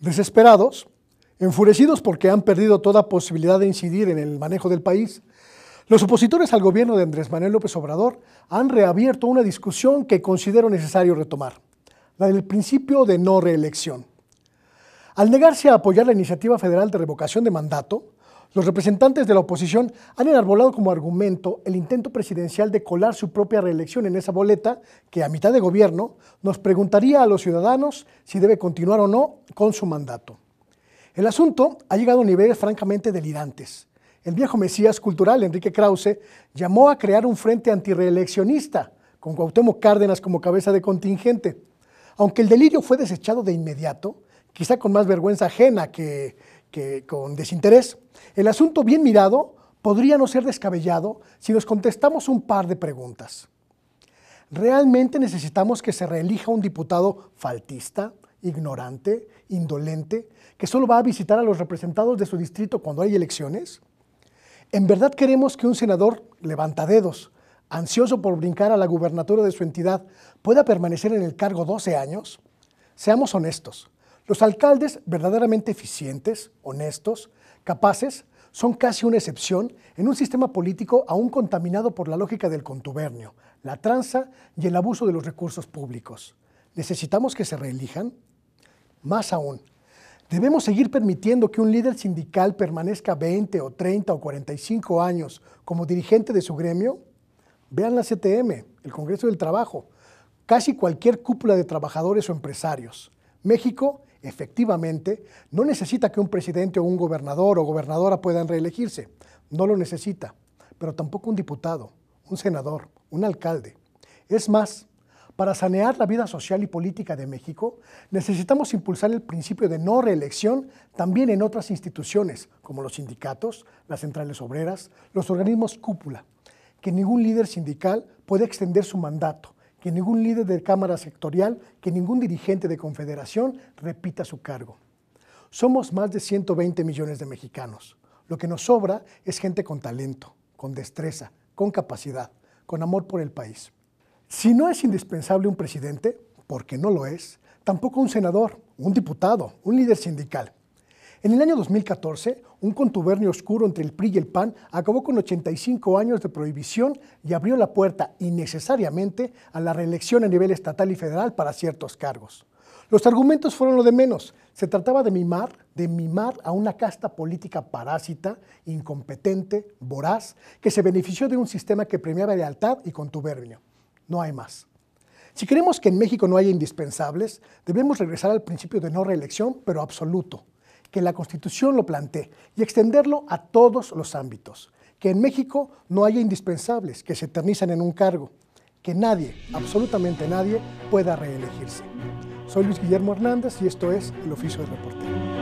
Desesperados, Enfurecidos porque han perdido toda posibilidad de incidir en el manejo del país, los opositores al gobierno de Andrés Manuel López Obrador han reabierto una discusión que considero necesario retomar, la del principio de no reelección. Al negarse a apoyar la iniciativa federal de revocación de mandato, los representantes de la oposición han enarbolado como argumento el intento presidencial de colar su propia reelección en esa boleta que a mitad de gobierno nos preguntaría a los ciudadanos si debe continuar o no con su mandato. El asunto ha llegado a niveles francamente delirantes. El viejo mesías cultural Enrique Krause llamó a crear un frente antireeleccionista, con Cuauhtémoc Cárdenas como cabeza de contingente. Aunque el delirio fue desechado de inmediato, quizá con más vergüenza ajena que, que con desinterés, el asunto bien mirado podría no ser descabellado si nos contestamos un par de preguntas. ¿Realmente necesitamos que se reelija un diputado faltista, ignorante, indolente, que solo va a visitar a los representados de su distrito cuando hay elecciones? ¿En verdad queremos que un senador levanta dedos, ansioso por brincar a la gubernatura de su entidad, pueda permanecer en el cargo 12 años? Seamos honestos, los alcaldes verdaderamente eficientes, honestos, capaces, son casi una excepción en un sistema político aún contaminado por la lógica del contubernio, la tranza y el abuso de los recursos públicos. ¿Necesitamos que se reelijan? Más aún, ¿Debemos seguir permitiendo que un líder sindical permanezca 20 o 30 o 45 años como dirigente de su gremio? Vean la CTM, el Congreso del Trabajo, casi cualquier cúpula de trabajadores o empresarios. México, efectivamente, no necesita que un presidente o un gobernador o gobernadora puedan reelegirse. No lo necesita, pero tampoco un diputado, un senador, un alcalde. Es más, para sanear la vida social y política de México, necesitamos impulsar el principio de no reelección también en otras instituciones, como los sindicatos, las centrales obreras, los organismos cúpula. Que ningún líder sindical puede extender su mandato, que ningún líder de cámara sectorial, que ningún dirigente de confederación repita su cargo. Somos más de 120 millones de mexicanos. Lo que nos sobra es gente con talento, con destreza, con capacidad, con amor por el país. Si no es indispensable un presidente, porque no lo es, tampoco un senador, un diputado, un líder sindical. En el año 2014, un contubernio oscuro entre el PRI y el PAN acabó con 85 años de prohibición y abrió la puerta innecesariamente a la reelección a nivel estatal y federal para ciertos cargos. Los argumentos fueron lo de menos. Se trataba de mimar, de mimar a una casta política parásita, incompetente, voraz, que se benefició de un sistema que premiaba lealtad y contubernio. No hay más. Si queremos que en México no haya indispensables, debemos regresar al principio de no reelección, pero absoluto, que la Constitución lo plantee y extenderlo a todos los ámbitos. Que en México no haya indispensables que se eternizan en un cargo. Que nadie, absolutamente nadie, pueda reelegirse. Soy Luis Guillermo Hernández y esto es El Oficio de Reportero.